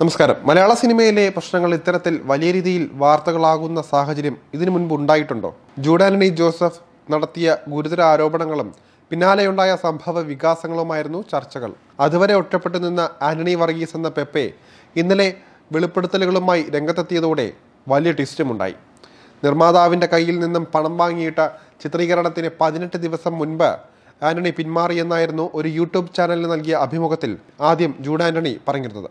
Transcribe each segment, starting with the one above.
നമസ്കാരം മലയാള സിനിമയിലെ പ്രശ്നങ്ങൾ ഇത്തരത്തിൽ വലിയ രീതിയിൽ വാർത്തകളാകുന്ന സാഹചര്യം ഇതിനു മുൻപ് ഉണ്ടായിട്ടുണ്ടോ ജൂഡാനണി ജോസഫ് നടത്തിയ ഗുരുതര ആരോപണങ്ങളും പിന്നാലെയുണ്ടായ സംഭവ വികാസങ്ങളുമായിരുന്നു ചർച്ചകൾ അതുവരെ ഒറ്റപ്പെട്ടു നിന്ന ആന്റണി വർഗീസ് എന്ന പെപ്പെ ഇന്നലെ വെളിപ്പെടുത്തലുകളുമായി രംഗത്തെത്തിയതോടെ വലിയ ഉണ്ടായി നിർമ്മാതാവിൻ്റെ കയ്യിൽ നിന്നും പണം വാങ്ങിയിട്ട ചിത്രീകരണത്തിന് പതിനെട്ട് ദിവസം മുൻപ് ആന്റണി പിന്മാറിയെന്നായിരുന്നു ഒരു യൂട്യൂബ് ചാനലിന് നൽകിയ അഭിമുഖത്തിൽ ആദ്യം ജൂഡ് ആന്റണി പറഞ്ഞിരുന്നത്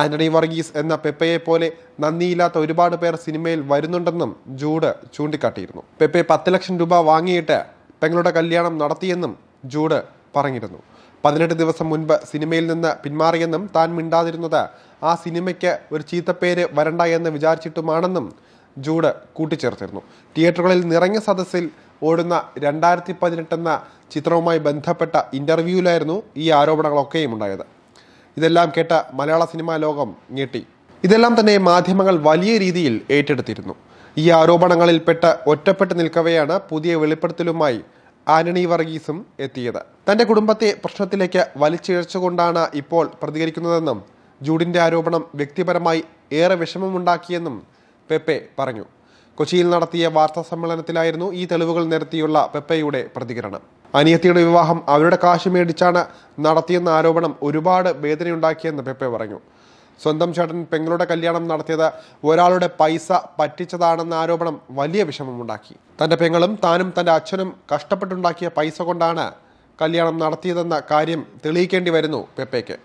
ആന്റണി വർഗീസ് എന്ന പെപ്പയെ പോലെ നന്ദിയില്ലാത്ത ഒരുപാട് പേർ സിനിമയിൽ വരുന്നുണ്ടെന്നും ജൂഡ് ചൂണ്ടിക്കാട്ടിയിരുന്നു പെപ്പയെ പത്ത് ലക്ഷം രൂപ വാങ്ങിയിട്ട് പെങ്ങളുടെ കല്യാണം നടത്തിയെന്നും ജൂഡ് പറഞ്ഞിരുന്നു പതിനെട്ട് ദിവസം മുൻപ് സിനിമയിൽ നിന്ന് പിന്മാറിയെന്നും താൻ മിണ്ടാതിരുന്നത് ആ സിനിമയ്ക്ക് ഒരു ചീത്തപ്പേര് വരണ്ട എന്ന് വിചാരിച്ചിട്ടുമാണെന്നും ജൂഡ് കൂട്ടിച്ചേർത്തിരുന്നു തിയേറ്ററുകളിൽ നിറഞ്ഞ സദസ്സിൽ ഓടുന്ന രണ്ടായിരത്തി പതിനെട്ടെന്ന ചിത്രവുമായി ബന്ധപ്പെട്ട ഇൻ്റർവ്യൂവിലായിരുന്നു ഈ ആരോപണങ്ങളൊക്കെയും ഉണ്ടായത് ഇതെല്ലാം കേട്ട മലയാള സിനിമാ ലോകം ഞെട്ടി ഇതെല്ലാം തന്നെ മാധ്യമങ്ങൾ വലിയ രീതിയിൽ ഏറ്റെടുത്തിരുന്നു ഈ ആരോപണങ്ങളിൽപ്പെട്ട് ഒറ്റപ്പെട്ട് നിൽക്കവെയാണ് പുതിയ വെളിപ്പെടുത്തലുമായി ആന്റണി വർഗീസും എത്തിയത് തന്റെ കുടുംബത്തെ പ്രശ്നത്തിലേക്ക് വലിച്ചിഴച്ചുകൊണ്ടാണ് ഇപ്പോൾ പ്രതികരിക്കുന്നതെന്നും ജൂഡിന്റെ ആരോപണം വ്യക്തിപരമായി ഏറെ വിഷമമുണ്ടാക്കിയെന്നും പെപ്പെ പറഞ്ഞു കൊച്ചിയിൽ നടത്തിയ വാർത്താ സമ്മേളനത്തിലായിരുന്നു ഈ തെളിവുകൾ നിരത്തിയുള്ള പെപ്പയുടെ പ്രതികരണം അനിയത്തിയുടെ വിവാഹം അവരുടെ കാശ് മേടിച്ചാണ് നടത്തിയെന്ന ആരോപണം ഒരുപാട് വേദനയുണ്ടാക്കിയെന്ന് പെപ്പെ പറഞ്ഞു സ്വന്തം ചേട്ടൻ പെങ്ങളുടെ കല്യാണം നടത്തിയത് ഒരാളുടെ പൈസ പറ്റിച്ചതാണെന്ന ആരോപണം വലിയ വിഷമമുണ്ടാക്കി തൻ്റെ പെങ്ങളും താനും തൻ്റെ അച്ഛനും കഷ്ടപ്പെട്ടുണ്ടാക്കിയ പൈസ കൊണ്ടാണ് കല്യാണം നടത്തിയതെന്ന കാര്യം തെളിയിക്കേണ്ടി വരുന്നു പെപ്പയ്ക്ക്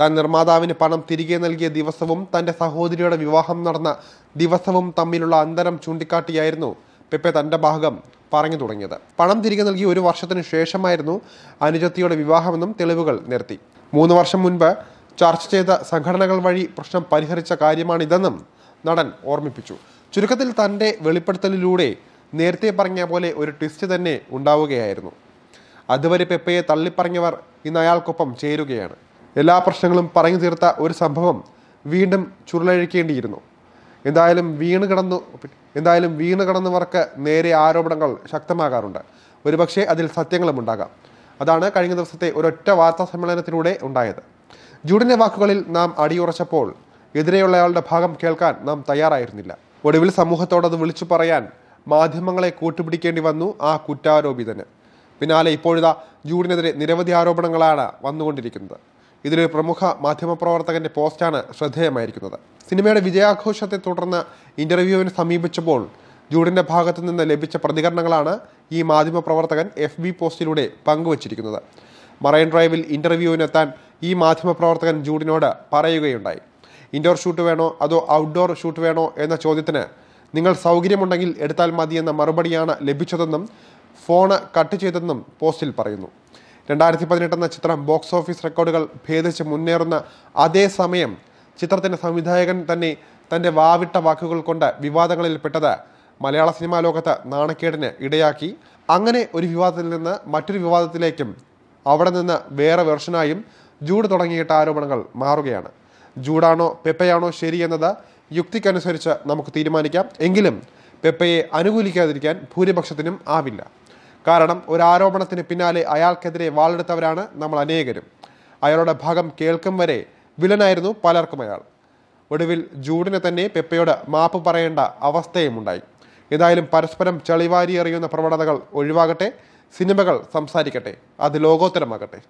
താൻ നിർമ്മാതാവിന് പണം തിരികെ നൽകിയ ദിവസവും തൻ്റെ സഹോദരിയുടെ വിവാഹം നടന്ന ദിവസവും തമ്മിലുള്ള അന്തരം ചൂണ്ടിക്കാട്ടിയായിരുന്നു പെപ്പെ തൻ്റെ ഭാഗം പറഞ്ഞു തുടങ്ങിയത് പണം തിരികെ നൽകി ഒരു വർഷത്തിന് ശേഷമായിരുന്നു അനുജത്തിയുടെ വിവാഹമെന്നും തെളിവുകൾ നിർത്തി മൂന്ന് വർഷം മുൻപ് ചർച്ച ചെയ്ത സംഘടനകൾ വഴി പ്രശ്നം പരിഹരിച്ച കാര്യമാണിതെന്നും നടൻ ഓർമ്മിപ്പിച്ചു ചുരുക്കത്തിൽ തൻ്റെ വെളിപ്പെടുത്തലിലൂടെ നേരത്തെ പറഞ്ഞ പോലെ ഒരു ട്വിസ്റ്റ് തന്നെ ഉണ്ടാവുകയായിരുന്നു അതുവരെ പെപ്പയെ തള്ളിപ്പറഞ്ഞവർ ഇന്ന് അയാൾക്കൊപ്പം ചേരുകയാണ് എല്ലാ പ്രശ്നങ്ങളും പറഞ്ഞു തീർത്ത ഒരു സംഭവം വീണ്ടും ചുരുളഴിക്കേണ്ടിയിരുന്നു എന്തായാലും വീണ് കിടന്നു എന്തായാലും വീണ് കിടന്നവർക്ക് നേരെ ആരോപണങ്ങൾ ശക്തമാകാറുണ്ട് ഒരുപക്ഷെ അതിൽ സത്യങ്ങളും ഉണ്ടാകാം അതാണ് കഴിഞ്ഞ ദിവസത്തെ ഒരൊറ്റ വാർത്താ സമ്മേളനത്തിലൂടെ ഉണ്ടായത് ജൂഡിൻ്റെ വാക്കുകളിൽ നാം അടിയുറച്ചപ്പോൾ എതിരെയുള്ളയാളുടെ ഭാഗം കേൾക്കാൻ നാം തയ്യാറായിരുന്നില്ല ഒടുവിൽ സമൂഹത്തോടത് വിളിച്ചു പറയാൻ മാധ്യമങ്ങളെ കൂട്ടുപിടിക്കേണ്ടി വന്നു ആ കുറ്റാരോപിതന് പിന്നാലെ ഇപ്പോഴിതാ ജൂഡിനെതിരെ നിരവധി ആരോപണങ്ങളാണ് വന്നുകൊണ്ടിരിക്കുന്നത് ഇതിലൊരു പ്രമുഖ മാധ്യമപ്രവർത്തകന്റെ പോസ്റ്റാണ് ശ്രദ്ധേയമായിരിക്കുന്നത് സിനിമയുടെ വിജയാഘോഷത്തെ തുടർന്ന് ഇന്റർവ്യൂവിന് സമീപിച്ചപ്പോൾ ജൂഡിന്റെ ഭാഗത്ത് നിന്ന് ലഭിച്ച പ്രതികരണങ്ങളാണ് ഈ മാധ്യമപ്രവർത്തകൻ എഫ് ബി പോസ്റ്റിലൂടെ പങ്കുവച്ചിരിക്കുന്നത് മറൈൻ ഡ്രൈവിൽ ഇന്റർവ്യൂവിനെത്താൻ ഈ മാധ്യമപ്രവർത്തകൻ ജൂഡിനോട് പറയുകയുണ്ടായി ഇൻഡോർ ഷൂട്ട് വേണോ അതോ ഔട്ട്ഡോർ ഷൂട്ട് വേണോ എന്ന ചോദ്യത്തിന് നിങ്ങൾ സൗകര്യമുണ്ടെങ്കിൽ എടുത്താൽ മതിയെന്ന മറുപടിയാണ് ലഭിച്ചതെന്നും ഫോണ് കട്ട് ചെയ്തെന്നും പോസ്റ്റിൽ പറയുന്നു രണ്ടായിരത്തി പതിനെട്ട് എന്ന ചിത്രം ബോക്സ് ഓഫീസ് റെക്കോർഡുകൾ ഭേദിച്ച് മുന്നേറുന്ന അതേസമയം ചിത്രത്തിൻ്റെ സംവിധായകൻ തന്നെ തൻ്റെ വാവിട്ട വാക്കുകൾ കൊണ്ട് വിവാദങ്ങളിൽ പെട്ടത് മലയാള സിനിമാ ലോകത്ത് നാണക്കേടിന് ഇടയാക്കി അങ്ങനെ ഒരു വിവാദത്തിൽ നിന്ന് മറ്റൊരു വിവാദത്തിലേക്കും അവിടെ നിന്ന് വേറെ വെർഷനായും ജൂഡ് തുടങ്ങിയിട്ട ആരോപണങ്ങൾ മാറുകയാണ് ജൂഡാണോ പെപ്പയാണോ ശരിയെന്നത് യുക്തിക്കനുസരിച്ച് നമുക്ക് തീരുമാനിക്കാം എങ്കിലും പെപ്പയെ അനുകൂലിക്കാതിരിക്കാൻ ഭൂരിപക്ഷത്തിനും ആവില്ല കാരണം ഒരു ആരോപണത്തിന് പിന്നാലെ അയാൾക്കെതിരെ വാളെടുത്തവരാണ് നമ്മൾ അനേകരും അയാളുടെ ഭാഗം കേൾക്കും വരെ വിലനായിരുന്നു പലർക്കും അയാൾ ഒടുവിൽ ജൂഡിനെ തന്നെ പെപ്പയോട് മാപ്പ് പറയേണ്ട അവസ്ഥയും ഉണ്ടായി ഏതായാലും പരസ്പരം ചളിവാരി എറിയുന്ന പ്രവണതകൾ ഒഴിവാകട്ടെ സിനിമകൾ സംസാരിക്കട്ടെ അത് ലോകോത്തരമാകട്ടെ